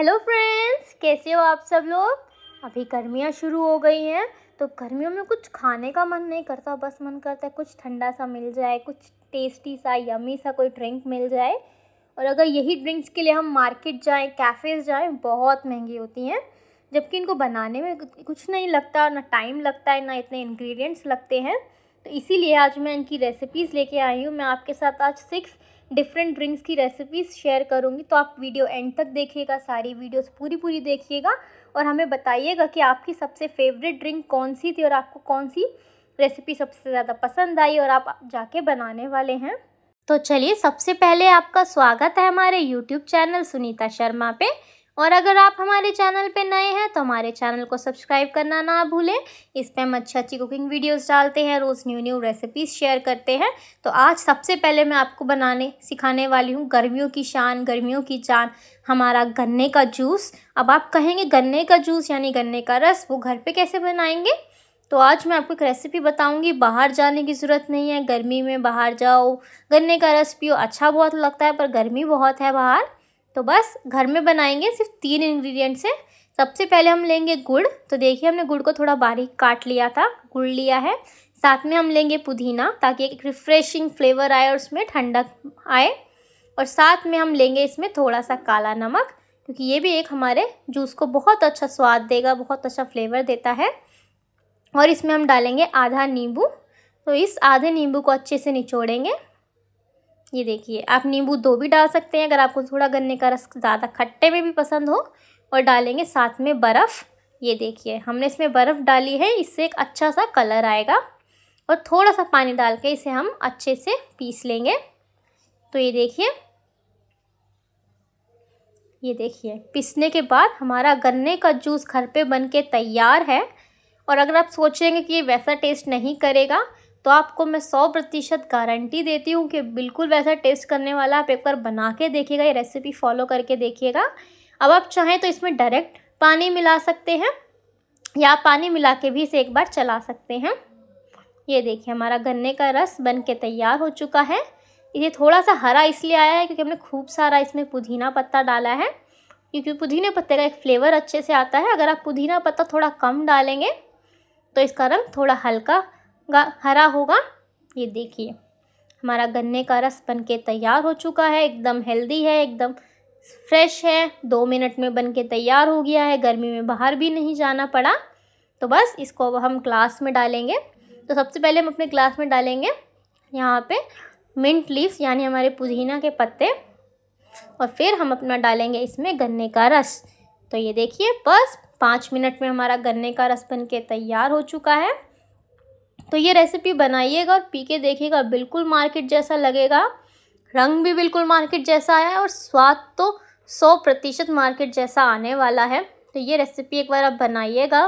hello friends कैसे हो आप सब लोग अभी गर्मियाँ शुरू हो गई हैं तो गर्मियों में कुछ खाने का मन नहीं करता बस मन करता है कुछ ठंडा सा मिल जाए कुछ टेस्टी सा यमी सा कोई ड्रिंक मिल जाए और अगर यही ड्रिंक्स के लिए हम मार्केट जाएँ कैफ़ेज़ जाएँ बहुत महंगी होती हैं जबकि इनको बनाने में कुछ नहीं लगता ना टाइम लगता है ना इतने इन्ग्रीडियंट्स लगते हैं तो इसीलिए आज मैं इनकी रेसिपीज़ लेके आई हूँ मैं आपके साथ आज सिक्स डिफरेंट ड्रिंक्स की रेसिपीज़ शेयर करूँगी तो आप वीडियो एंड तक देखिएगा सारी वीडियोस पूरी पूरी देखिएगा और हमें बताइएगा कि आपकी सबसे फेवरेट ड्रिंक कौन सी थी और आपको कौन सी रेसिपी सबसे ज़्यादा पसंद आई और आप जाके बनाने वाले हैं तो चलिए सबसे पहले आपका स्वागत है हमारे यूट्यूब चैनल सुनीता शर्मा पे और अगर आप हमारे चैनल पे नए हैं तो हमारे चैनल को सब्सक्राइब करना ना भूलें इस पर हम अच्छी अच्छी कुकिंग वीडियोस डालते हैं रोज़ न्यू न्यू रेसिपीज़ शेयर करते हैं तो आज सबसे पहले मैं आपको बनाने सिखाने वाली हूँ गर्मियों की शान गर्मियों की जान हमारा गन्ने का जूस अब आप कहेंगे गन्ने का जूस यानी गन्ने का रस वो घर पर कैसे बनाएंगे तो आज मैं आपको एक रेसिपी बताऊंगी बाहर जाने की ज़रूरत नहीं है गर्मी में बाहर जाओ गन्ने का रस पियो अच्छा बहुत लगता है पर गर्मी बहुत है बाहर तो बस घर में बनाएंगे सिर्फ तीन इंग्रेडिएंट से सबसे पहले हम लेंगे गुड़ तो देखिए हमने गुड़ को थोड़ा बारीक काट लिया था गुड़ लिया है साथ में हम लेंगे पुदीना ताकि एक रिफ्रेशिंग फ्लेवर आए और उसमें ठंडक आए और साथ में हम लेंगे इसमें थोड़ा सा काला नमक क्योंकि ये भी एक हमारे जूस को बहुत अच्छा स्वाद देगा बहुत अच्छा फ्लेवर देता है और इसमें हम डालेंगे आधा नींबू तो इस आधे नींबू को अच्छे से निचोड़ेंगे ये देखिए आप नींबू दो भी डाल सकते हैं अगर आपको थोड़ा गन्ने का रस ज़्यादा खट्टे में भी पसंद हो और डालेंगे साथ में बर्फ़ ये देखिए हमने इसमें बर्फ़ डाली है इससे एक अच्छा सा कलर आएगा और थोड़ा सा पानी डाल के इसे हम अच्छे से पीस लेंगे तो ये देखिए ये देखिए पीसने के बाद हमारा गन्ने का जूस घर पे बन के तैयार है और अगर आप सोचेंगे कि ये वैसा टेस्ट नहीं करेगा तो आपको मैं सौ प्रतिशत गारंटी देती हूँ कि बिल्कुल वैसा टेस्ट करने वाला आप एक बार बना के देखिएगा ये रेसिपी फॉलो करके देखिएगा अब आप चाहें तो इसमें डायरेक्ट पानी मिला सकते हैं या पानी मिला के भी इसे एक बार चला सकते हैं ये देखिए हमारा गन्ने का रस बन के तैयार हो चुका है ये थोड़ा सा हरा इसलिए आया है क्योंकि हमने खूब सारा इसमें पुदीना पत्ता डाला है क्योंकि पुदीने पत्ते का एक फ्लेवर अच्छे से आता है अगर आप पुदीना पत्ता थोड़ा कम डालेंगे तो इसका रंग थोड़ा हल्का हरा होगा ये देखिए हमारा गन्ने का रस बन के तैयार हो चुका है एकदम हेल्दी है एकदम फ्रेश है दो मिनट में बन के तैयार हो गया है गर्मी में बाहर भी नहीं जाना पड़ा तो बस इसको अब हम ग्लास में डालेंगे तो सबसे पहले हम अपने ग्लास में डालेंगे यहाँ पे मिंट लीव्स यानी हमारे पुदीना के पत्ते और फिर हम अपना डालेंगे इसमें गन्ने का रस तो ये देखिए बस पाँच मिनट में हमारा गन्ने का रस बन के तैयार हो चुका है तो ये रेसिपी बनाइएगा और पी के देखिएगा बिल्कुल मार्केट जैसा लगेगा रंग भी बिल्कुल मार्केट जैसा आया और स्वाद तो सौ प्रतिशत मार्केट जैसा आने वाला है तो ये रेसिपी एक बार आप बनाइएगा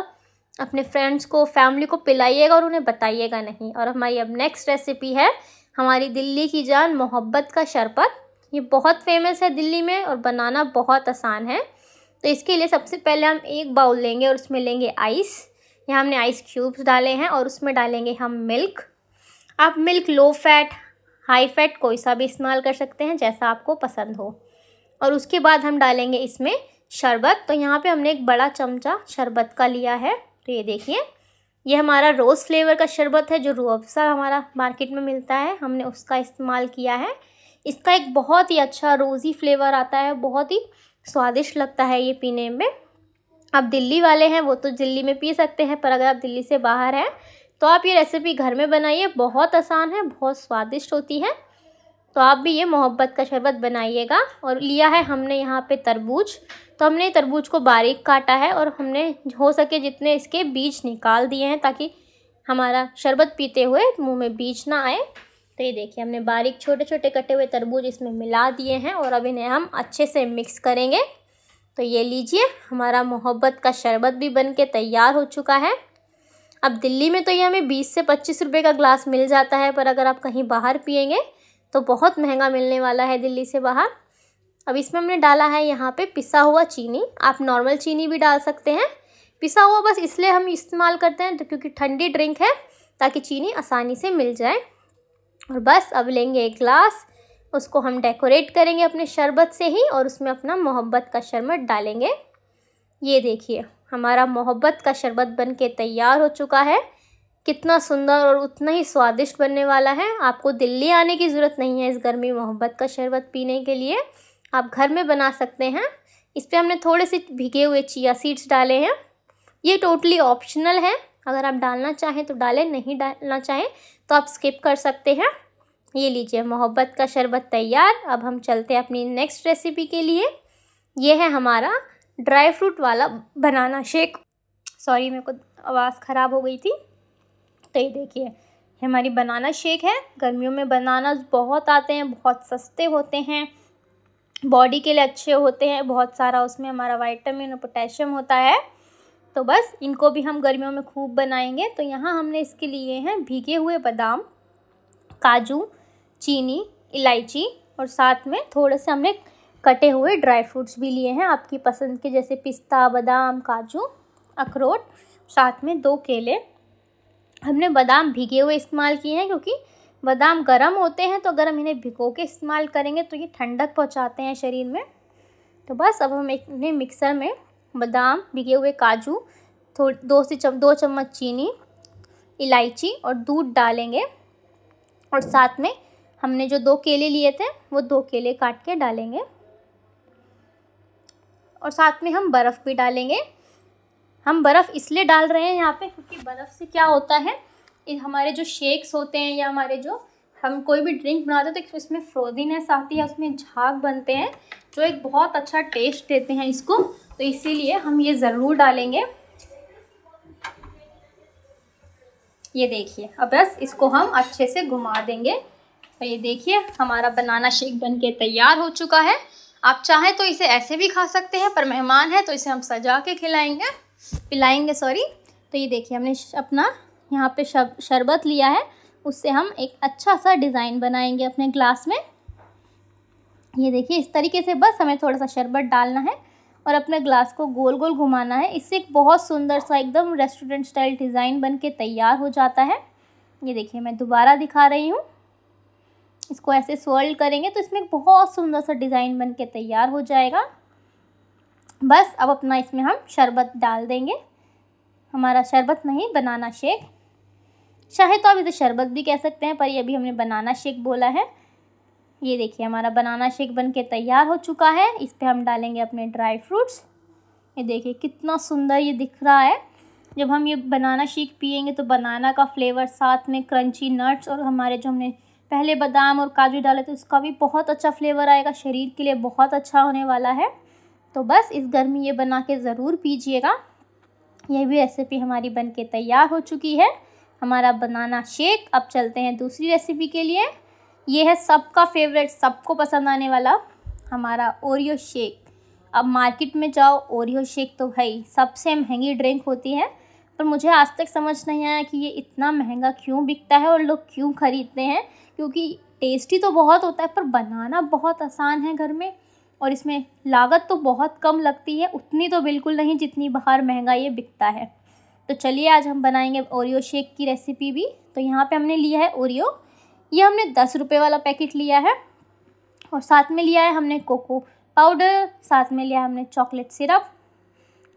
अपने फ्रेंड्स को फैमिली को पिलाइएगा और उन्हें बताइएगा नहीं और हमारी अब नेक्स्ट रेसिपी है हमारी दिल्ली की जान मोहब्बत का शरबत ये बहुत फेमस है दिल्ली में और बनाना बहुत आसान है तो इसके लिए सबसे पहले हम एक बाउल लेंगे और उसमें लेंगे आइस यहाँ हमने आइस क्यूब्स डाले हैं और उसमें डालेंगे हम मिल्क आप milk low fat high fat कोई सा भी इस्तेमाल कर सकते हैं जैसा आपको पसंद हो और उसके बाद हम डालेंगे इसमें शरबत तो यहाँ पे हमने एक बड़ा चमचा शरबत का लिया है तो ये देखिए ये हमारा रोज़ फ्लेवर का शरबत है जो रूअफ़ज़ा हमारा मार्केट में मिलता है हमने उसका इस्तेमाल किया है इसका एक बहुत ही अच्छा रोज़ी फ्लेवर आता है बहुत ही स्वादिष्ट लगता है ये पीने में आप दिल्ली वाले हैं वो तो दिल्ली में पी सकते हैं पर अगर आप दिल्ली से बाहर हैं तो आप ये रेसिपी घर में बनाइए बहुत आसान है बहुत स्वादिष्ट होती है तो आप भी ये मोहब्बत का शरबत बनाइएगा और लिया है हमने यहाँ पे तरबूज तो हमने तरबूज को बारीक काटा है और हमने हो सके जितने इसके बीज निकाल दिए हैं ताकि हमारा शरबत पीते हुए मुँह में बीज ना आए तो ये देखिए हमने बारीक छोटे छोटे कटे हुए तरबूज इसमें मिला दिए हैं और अब इन्हें हम अच्छे से मिक्स करेंगे तो ये लीजिए हमारा मोहब्बत का शरबत भी बन के तैयार हो चुका है अब दिल्ली में तो ये हमें बीस से पच्चीस रुपये का ग्लास मिल जाता है पर अगर आप कहीं बाहर पियेंगे तो बहुत महंगा मिलने वाला है दिल्ली से बाहर अब इसमें हमने डाला है यहाँ पे पिसा हुआ चीनी आप नॉर्मल चीनी भी डाल सकते हैं पिसा हुआ बस इसलिए हम इस्तेमाल करते हैं तो क्योंकि ठंडी ड्रिंक है ताकि चीनी आसानी से मिल जाए और बस अब लेंगे एक ग्लास उसको हम डेकोरेट करेंगे अपने शरबत से ही और उसमें अपना मोहब्बत का शरबत डालेंगे ये देखिए हमारा मोहब्बत का शरबत बन के तैयार हो चुका है कितना सुंदर और उतना ही स्वादिष्ट बनने वाला है आपको दिल्ली आने की ज़रूरत नहीं है इस गर्मी मोहब्बत का शरबत पीने के लिए आप घर में बना सकते हैं इस पर हमने थोड़े से भिगे हुए चिया सीड्स डाले हैं ये टोटली ऑप्शनल है अगर आप डालना चाहें तो डालें नहीं डालना चाहें तो आप स्किप कर सकते हैं ये लीजिए मोहब्बत का शरबत तैयार अब हम चलते हैं अपनी नेक्स्ट रेसिपी के लिए ये है हमारा ड्राई फ्रूट वाला बनाना शेक सॉरी मेरे को आवाज़ ख़राब हो गई थी तो ये देखिए हमारी बनाना शेक है गर्मियों में बनाना बहुत आते हैं बहुत सस्ते होते हैं बॉडी के लिए अच्छे होते हैं बहुत सारा उसमें हमारा वाइटामिन और पोटेशियम होता है तो बस इनको भी हम गर्मियों में खूब बनाएंगे तो यहाँ हमने इसके लिए हैं भीगे हुए बादाम काजू चीनी इलायची और साथ में थोड़े से हमने कटे हुए ड्राई फ्रूट्स भी लिए हैं आपकी पसंद के जैसे पिस्ता बादाम काजू अखरोट साथ में दो केले हमने बादाम भिगे हुए इस्तेमाल किए हैं क्योंकि बादाम गर्म होते हैं तो अगर हम इन्हें भिगो के इस्तेमाल करेंगे तो ये ठंडक पहुंचाते हैं शरीर में तो बस अब हम एक इन्हें मिक्सर में बादाम भिगे हुए काजू थो दो से चम, दो चम्मच चीनी इलायची और दूध डालेंगे और साथ में हमने जो दो केले लिए थे वो दो केले काट के डालेंगे और साथ में हम बर्फ़ भी डालेंगे हम बर्फ़ इसलिए डाल रहे हैं यहाँ पे क्योंकि बर्फ़ से क्या होता है हमारे जो शेक्स होते हैं या हमारे जो हम कोई भी ड्रिंक बनाते हैं तो इसमें फ्रोजीनेस आती है उसमें झाग बनते हैं जो एक बहुत अच्छा टेस्ट देते हैं इसको तो इसीलिए हम ये ज़रूर डालेंगे ये देखिए अब बस इसको हम अच्छे से घुमा देंगे तो ये देखिए हमारा बनाना शेक बन के तैयार हो चुका है आप चाहें तो इसे ऐसे भी खा सकते हैं पर मेहमान है तो इसे हम सजा के खिलाएंगे पिलाएंगे सॉरी तो ये देखिए हमने अपना यहाँ पे शरबत लिया है उससे हम एक अच्छा सा डिज़ाइन बनाएंगे अपने ग्लास में ये देखिए इस तरीके से बस हमें थोड़ा सा शरबत डालना है और अपने ग्लास को गोल गोल घुमाना है इससे एक बहुत सुंदर सा एकदम रेस्टोरेंट स्टाइल डिज़ाइन बन के तैयार हो जाता है ये देखिए मैं दोबारा दिखा रही हूँ इसको ऐसे सोल्ड करेंगे तो इसमें बहुत सुंदर सा डिज़ाइन बन के तैयार हो जाएगा बस अब अपना इसमें हम शरबत डाल देंगे हमारा शरबत नहीं बनाना शेक चाहे तो आप इसे शरबत भी कह सकते हैं पर ये अभी हमने बनाना शेक बोला है ये देखिए हमारा बनाना शेक बन के तैयार हो चुका है इस पर हम डालेंगे अपने ड्राई फ्रूट्स ये देखिए कितना सुंदर ये दिख रहा है जब हम ये बनाना शेक पियेंगे तो बनाना का फ्लेवर साथ में क्रंची नट्स और हमारे जो हमने पहले बादाम और काजू डाले तो इसका भी बहुत अच्छा फ्लेवर आएगा शरीर के लिए बहुत अच्छा होने वाला है तो बस इस गर्मी ये बना के ज़रूर पीजिएगा यह भी रेसिपी हमारी बन के तैयार हो चुकी है हमारा बनाना शेक अब चलते हैं दूसरी रेसिपी के लिए ये है सबका फेवरेट सबको पसंद आने वाला हमारा ओरियो शेक अब मार्केट में जाओ ओरियो शेक तो भाई सबसे महंगी ड्रिंक होती है पर मुझे आज तक समझ नहीं आया कि ये इतना महंगा क्यों बिकता है और लोग क्यों ख़रीदते हैं क्योंकि टेस्टी तो बहुत होता है पर बनाना बहुत आसान है घर में और इसमें लागत तो बहुत कम लगती है उतनी तो बिल्कुल नहीं जितनी बाहर महंगा ये बिकता है तो चलिए आज हम बनाएंगे ओरियो शेक की रेसिपी भी तो यहाँ पे हमने लिया है ओरियो ये हमने दस रुपये वाला पैकेट लिया है और साथ में लिया है हमने कोको पाउडर साथ में लिया है हमने चॉकलेट सिरप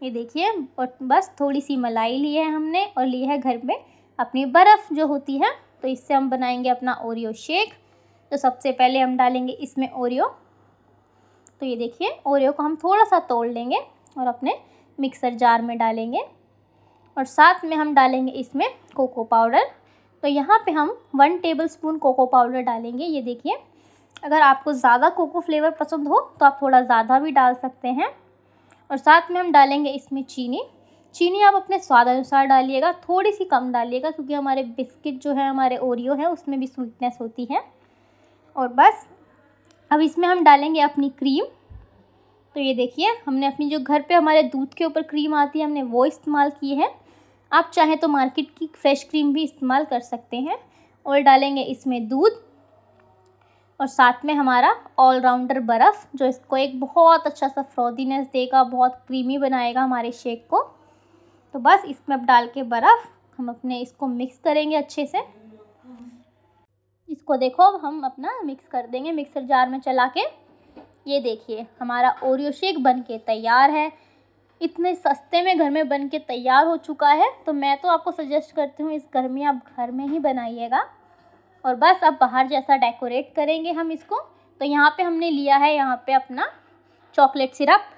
ये देखिए और बस थोड़ी सी मलाई ली है हमने और ली है घर में अपनी बर्फ़ जो होती है तो इससे हम बनाएंगे अपना ओरियो शेक तो सबसे पहले हम डालेंगे इसमें ओरियो तो ये देखिए ओरियो को हम थोड़ा सा तोड़ लेंगे और अपने मिक्सर जार में डालेंगे और साथ में हम डालेंगे इसमें कोको पाउडर तो यहाँ पे हम one tablespoon cocoa powder डालेंगे ये देखिए अगर आपको ज़्यादा कोको फ्लेवर पसंद हो तो आप थोड़ा ज़्यादा भी डाल सकते हैं और साथ में हम डालेंगे इसमें चीनी चीनी आप अपने स्वाद अनुसार डालिएगा थोड़ी सी कम डालिएगा क्योंकि हमारे बिस्किट जो है हमारे ओरियो है उसमें भी स्वीटनेस होती है और बस अब इसमें हम डालेंगे अपनी क्रीम तो ये देखिए हमने अपनी जो घर पे हमारे दूध के ऊपर क्रीम आती है हमने वो इस्तेमाल की है आप चाहें तो मार्केट की फ्रेश क्रीम भी इस्तेमाल कर सकते हैं और डालेंगे इसमें दूध और साथ में हमारा ऑलराउंडर बर्फ़ जो इसको एक बहुत अच्छा सा फ्रॉदीनेस देगा बहुत क्रीमी बनाएगा हमारे शेक को तो बस इसमें अब डाल के बर्फ़ हम अपने इसको मिक्स करेंगे अच्छे से इसको देखो अब हम अपना मिक्स कर देंगे मिक्सर जार में चला के ये देखिए हमारा ओरियो शेक बन के तैयार है इतने सस्ते में घर में बन के तैयार हो चुका है तो मैं तो आपको सजेस्ट करती हूँ इस गर्मी आप घर में ही बनाइएगा और बस अब बाहर जैसा डेकोरेट करेंगे हम इसको तो यहाँ पे हमने लिया है यहाँ पे अपना चॉकलेट सिरप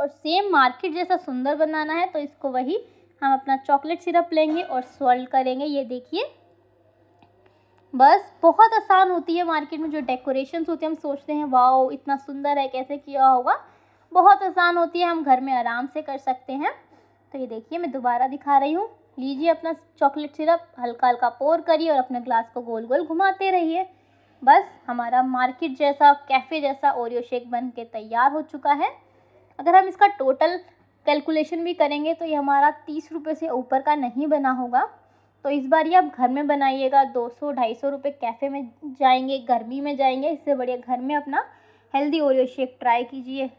और सेम मार्केट जैसा सुंदर बनाना है तो इसको वही हम अपना चॉकलेट सिरप लेंगे और सॉल्व करेंगे ये देखिए बस बहुत आसान होती है मार्केट में जो डेकोरेशंस होते हैं हम सोचते हैं वाओ इतना सुंदर है कैसे किया होगा बहुत आसान होती है हम घर में आराम से कर सकते हैं तो ये देखिए मैं दोबारा दिखा रही हूँ लीजिए अपना चॉकलेट सिरप हल्का हल्का पोर करिए और अपने ग्लास को गोल गोल घुमाते रहिए बस हमारा मार्केट जैसा कैफ़े जैसा ओरियो शेक बन के तैयार हो चुका है अगर हम इसका टोटल कैलकुलेशन भी करेंगे तो ये हमारा तीस रुपये से ऊपर का नहीं बना होगा तो इस बार ये आप घर में बनाइएगा दो सौ ढाई सौ रुपये कैफ़े में जाएंगे गर्मी में जाएंगे इससे बढ़िया घर में अपना हेल्दी ओरियो शेक ट्राई कीजिए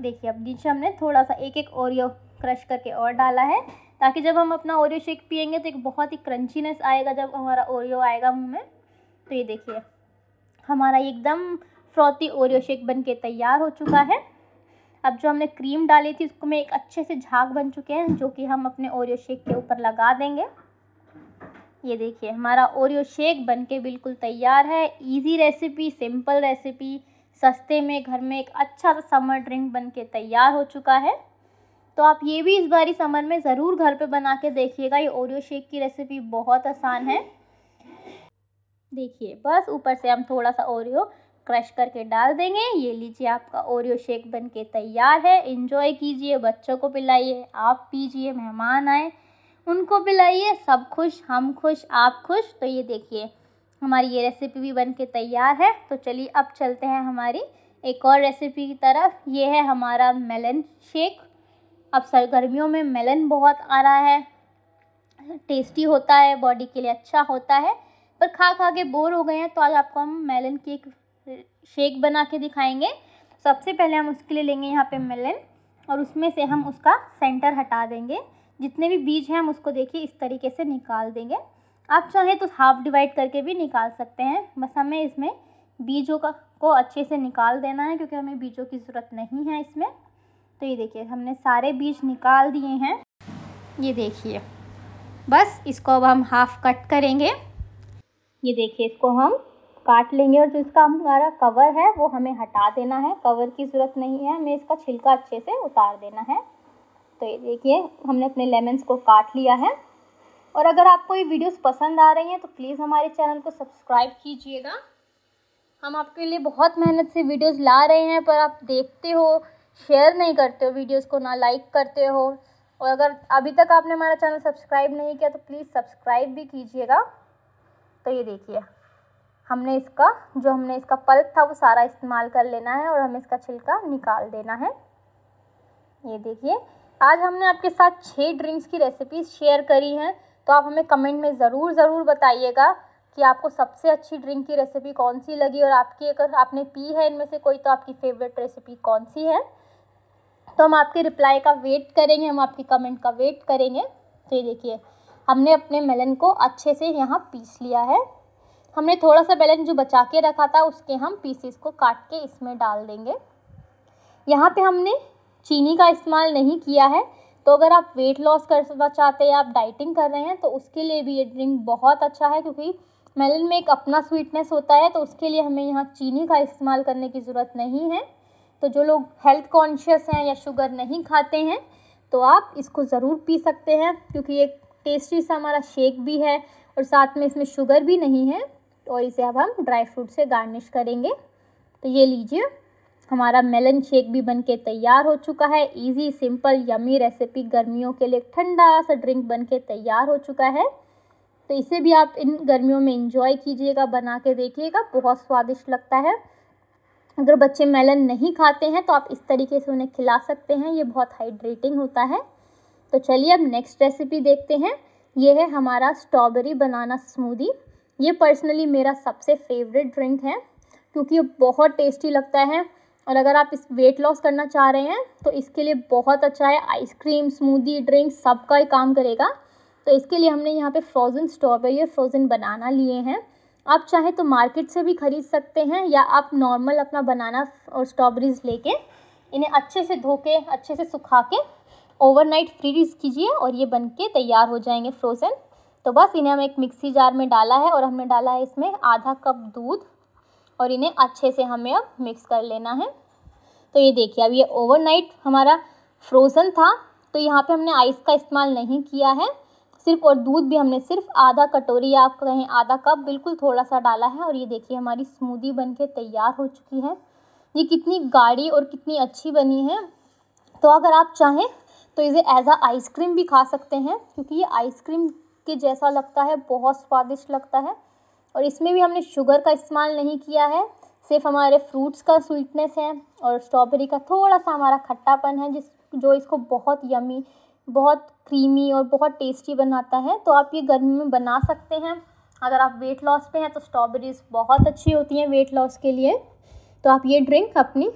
देखिए अब नीचे हमने थोड़ा सा एक एक ओरियो क्रश करके और डाला है ताकि जब हम अपना ओरियो शेक पियेंगे तो एक बहुत ही क्रंचीनेस आएगा जब हमारा ओरियो आएगा मुँह में तो ये देखिए हमारा एकदम फ्रोती ओरियो शेक बन के तैयार हो चुका है अब जो हमने क्रीम डाली थी उसको में एक अच्छे से झाग बन चुके हैं जो कि हम अपने ओरियो शेक के ऊपर लगा देंगे ये देखिए हमारा ओरियो शेक बन के बिल्कुल तैयार है इजी रेसिपी सिंपल रेसिपी सस्ते में घर में एक अच्छा सा समर ड्रिंक बन के तैयार हो चुका है तो आप ये भी इस बारी समर में ज़रूर घर पे बना के देखिएगा ये ओरियो शेक की रेसिपी बहुत आसान है देखिए बस ऊपर से हम थोड़ा सा ओरियो क्रश करके डाल देंगे ये लीजिए आपका ओरियो शेक बन के तैयार है इन्जॉय कीजिए बच्चों को पिलाइए आप पीजिए मेहमान आए उनको पिलाइए सब खुश हम खुश आप खुश तो ये देखिए हमारी ये रेसिपी भी बन के तैयार है तो चलिए अब चलते हैं हमारी एक और रेसिपी की तरफ ये है हमारा मेलन शेक अब सरगर्मियों में मेलन बहुत आ रहा है टेस्टी होता है बॉडी के लिए अच्छा होता है पर खा खा के बोर हो गए हैं तो आज आपको हम मेलन की एक शेक बना के दिखाएंगे सबसे पहले हम उसके लिए लेंगे यहाँ पे मेलन और उसमें से हम उसका सेंटर हटा देंगे जितने भी बीज हैं हम उसको देखिए इस तरीके से निकाल देंगे आप चाहें तो हाफ डिवाइड करके भी निकाल सकते हैं बस हमें इसमें बीजों का को अच्छे से निकाल देना है क्योंकि हमें बीजों की ज़रूरत नहीं है इसमें तो ये देखिए हमने सारे बीज निकाल दिए हैं ये देखिए बस इसको अब हम हाफ कट करेंगे ये देखिए इसको हम काट लेंगे और जो इसका हमारा कवर है वो हमें हटा देना है कवर की ज़रूरत नहीं है हमें इसका छिलका अच्छे से उतार देना है तो ये देखिए हमने अपने लेमन्स को काट लिया है और अगर आपको ये वीडियोस पसंद आ रही हैं तो प्लीज़ हमारे चैनल को सब्सक्राइब कीजिएगा हम आपके लिए बहुत मेहनत से वीडियोस ला रहे हैं पर आप देखते हो शेयर नहीं करते हो वीडियोस को ना लाइक करते हो और अगर अभी तक आपने हमारा चैनल सब्सक्राइब नहीं किया तो प्लीज़ सब्सक्राइब भी कीजिएगा तो ये देखिए हमने इसका जो हमने इसका पल्प था वो सारा इस्तेमाल कर लेना है और हमें इसका छिलका निकाल देना है ये देखिए आज हमने आपके साथ छः ड्रिंक्स की रेसिपीज शेयर करी हैं तो आप हमें कमेंट में ज़रूर ज़रूर बताइएगा कि आपको सबसे अच्छी ड्रिंक की रेसिपी कौन सी लगी और आपकी अगर आपने पी है इनमें से कोई तो आपकी फेवरेट रेसिपी कौन सी है तो हम आपके रिप्लाई का वेट करेंगे हम आपके कमेंट का वेट करेंगे तो ये देखिए हमने अपने मेलन को अच्छे से यहाँ पीस लिया है हमने थोड़ा सा मेलन जो बचा के रखा था उसके हम पीसेस को काट के इसमें डाल देंगे यहाँ पे हमने चीनी का इस्तेमाल नहीं किया है तो अगर आप वेट लॉस करना चाहते हैं आप डाइटिंग कर रहे हैं तो उसके लिए भी ये ड्रिंक बहुत अच्छा है क्योंकि मेलन में एक अपना स्वीटनेस होता है तो उसके लिए हमें यहाँ चीनी का इस्तेमाल करने की ज़रूरत नहीं है तो जो लोग हेल्थ कॉन्शियस हैं या शुगर नहीं खाते हैं तो आप इसको ज़रूर पी सकते हैं क्योंकि ये टेस्टी सा हमारा शेक भी है और साथ में इसमें शुगर भी नहीं है और इसे अब हम ड्राई फ्रूट से गार्निश करेंगे तो ये लीजिए हमारा मेलन शेक भी बनके तैयार हो चुका है इजी सिंपल यमी रेसिपी गर्मियों के लिए ठंडा सा ड्रिंक बनके तैयार हो चुका है तो इसे भी आप इन गर्मियों में इंजॉय कीजिएगा बना के देखिएगा बहुत स्वादिष्ट लगता है अगर बच्चे मेलन नहीं खाते हैं तो आप इस तरीके से उन्हें खिला सकते हैं ये बहुत हाइड्रेटिंग होता है तो चलिए अब नेक्स्ट रेसिपी देखते हैं ये है हमारा स्ट्रॉबेरी बनाना स्मूदी ये पर्सनली मेरा सबसे फेवरेट ड्रिंक है क्योंकि ये बहुत टेस्टी लगता है और अगर आप इस वेट लॉस करना चाह रहे हैं तो इसके लिए बहुत अच्छा है आइसक्रीम स्मूदी ड्रिंक सबका ही काम करेगा तो इसके लिए हमने यहाँ पे फ्रोज़न स्ट्रॉबेरी और फ्रोज़न बनाना लिए हैं आप चाहे तो मार्केट से भी ख़रीद सकते हैं या आप नॉर्मल अपना बनाना और स्ट्रॉबेरीज लेके इन्हें अच्छे से धो के अच्छे से सुखा के ओवरनाइट फ्रीज कीजिए और ये बन के तैयार हो जाएंगे फ्रोज़न तो बस इन्हें हम एक मिक्सी जार में डाला है और हमने डाला है इसमें आधा कप दूध और इन्हें अच्छे से हमें अब मिक्स कर लेना है तो ये देखिए अब ये ओवरनाइट हमारा फ्रोज़न था तो यहाँ पे हमने आइस का इस्तेमाल नहीं किया है सिर्फ और दूध भी हमने सिर्फ आधा कटोरी या आप कहें आधा कप बिल्कुल थोड़ा सा डाला है और ये देखिए हमारी स्मूदी बन के तैयार हो चुकी है ये कितनी गाढ़ी और कितनी अच्छी बनी है तो अगर आप चाहें तो इसे एज आ आइसक्रीम भी खा सकते हैं क्योंकि ये आइसक्रीम के जैसा लगता है बहुत स्वादिष्ट लगता है और इसमें भी हमने शुगर का इस्तेमाल नहीं किया है सिर्फ हमारे फ्रूट्स का स्वीटनेस है और स्ट्रॉबेरी का थोड़ा सा हमारा खट्टापन है जिस जो इसको बहुत यमी बहुत क्रीमी और बहुत टेस्टी बनाता है तो आप ये गर्मी में बना सकते हैं अगर आप वेट लॉस पे हैं तो स्ट्रॉबेरीज़ बहुत अच्छी होती हैं वेट लॉस के लिए तो आप ये ड्रिंक अपनी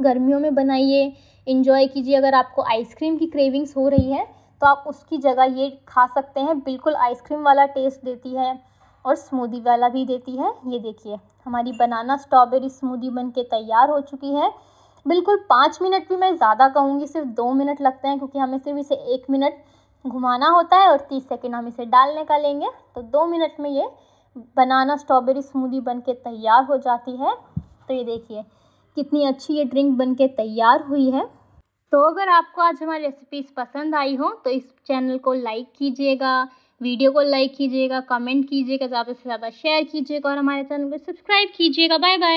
गर्मियों में बनाइए इन्जॉय कीजिए अगर आपको आइसक्रीम की क्रेविंग्स हो रही है तो आप उसकी जगह ये खा सकते हैं बिल्कुल आइसक्रीम वाला टेस्ट देती है और स्मूदी वाला भी देती है ये देखिए हमारी बनाना स्ट्रॉबेरी स्मूदी बन के तैयार हो चुकी है बिल्कुल पाँच मिनट भी मैं ज़्यादा कहूँगी सिर्फ दो मिनट लगते हैं क्योंकि हमें सिर्फ इसे एक मिनट घुमाना होता है और तीस सेकेंड हम इसे डालने का लेंगे तो दो मिनट में ये बनाना स्ट्रॉबेरी स्मूदी बन के तैयार हो जाती है तो ये देखिए कितनी अच्छी ये ड्रिंक बन के तैयार हुई है तो अगर आपको आज हमारी रेसिपीज़ पसंद आई हो तो इस चैनल को लाइक कीजिएगा वीडियो को लाइक कीजिएगा कमेंट कीजिएगा ज़्यादा से ज़्यादा शेयर कीजिएगा और हमारे चैनल को सब्सक्राइब कीजिएगा बाय बाय